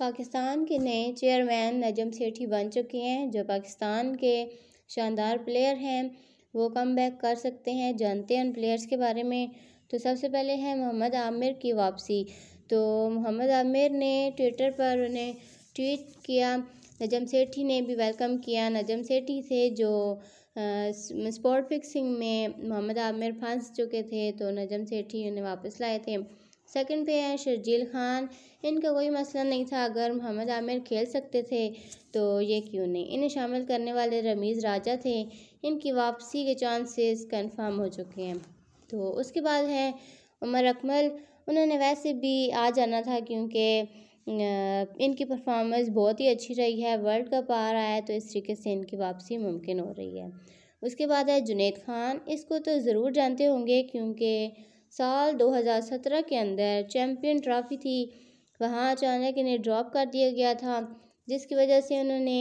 पाकिस्तान के नए चेयरमैन नजम सेठी बन चुके हैं जो पाकिस्तान के शानदार प्लेयर हैं वो कम बैक कर सकते हैं जानते हैं उन प्लेयर्स के बारे में तो सबसे पहले है मोहम्मद आमिर की वापसी तो मोहम्मद आमिर ने ट्विटर पर उन्हें ट्वीट किया नजम सेठी ने भी वेलकम किया नजम सेठी थे जो स्पोर्ट फिक्सिंग में मोहम्मद आमिर फंस चुके थे तो नजम सेठी उन्हें वापस लाए थे सेकंड पे हैं शर्जील खान इनका कोई मसला नहीं था अगर मोहम्मद आमिर खेल सकते थे तो ये क्यों नहीं इन्हें शामिल करने वाले रमीज़ राजा थे इनकी वापसी के चांसेस कंफर्म हो चुके हैं तो उसके बाद है उमर अकमल उन्होंने वैसे भी आ जाना था क्योंकि इनकी परफॉर्मेंस बहुत ही अच्छी रही है वर्ल्ड कप आ रहा है तो इस तरीके से इनकी वापसी मुमकिन हो रही है उसके बाद है जुनेद खान इसको तो ज़रूर जानते होंगे क्योंकि साल 2017 के अंदर चैम्पियन ट्रॉफी थी वहाँ अचानक इन्हें ड्रॉप कर दिया गया था जिसकी वजह से उन्होंने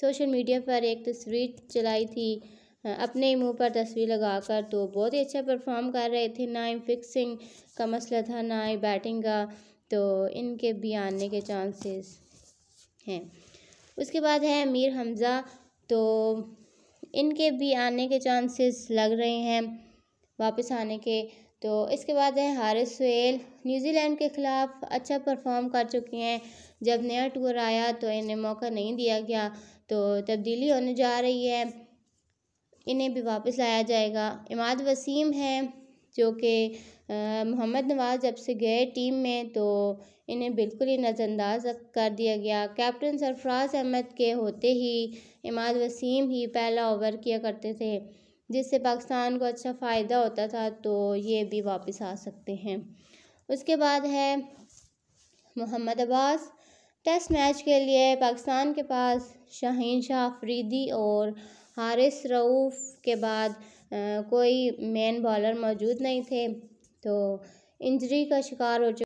सोशल मीडिया पर एक तस्वीर चलाई थी अपने मुंह पर तस्वीर लगाकर तो बहुत ही अच्छा परफॉर्म कर रहे थे ना ही फिक्सिंग का मसला था ना ही बैटिंग का तो इनके भी आने के चांसेस हैं उसके बाद है मीर हमज़ा तो इनके भी आने के चांसेस लग रहे हैं वापस आने के तो इसके बाद है हारिस सुहेल न्यूजीलैंड के ख़िलाफ़ अच्छा परफॉर्म कर चुकी हैं जब नया टूर आया तो इन्हें मौका नहीं दिया गया तो तब्दीली होने जा रही है इन्हें भी वापस लाया जाएगा इमाद वसीम हैं जो कि मोहम्मद नवाज जब से गए टीम में तो इन्हें बिल्कुल ही नज़रअंदाज कर दिया गया कैप्टन सरफराज अहमद के होते ही इमाद वसीम ही पहला ओवर किया करते थे जिससे पाकिस्तान को अच्छा फ़ायदा होता था तो ये भी वापस आ सकते हैं उसके बाद है मोहम्मद अब्बास टेस्ट मैच के लिए पाकिस्तान के पास शाहीन शाह अफरीदी और हारिस रऊफ़ के बाद कोई मेन बॉलर मौजूद नहीं थे तो इंजरी का शिकार हो चुके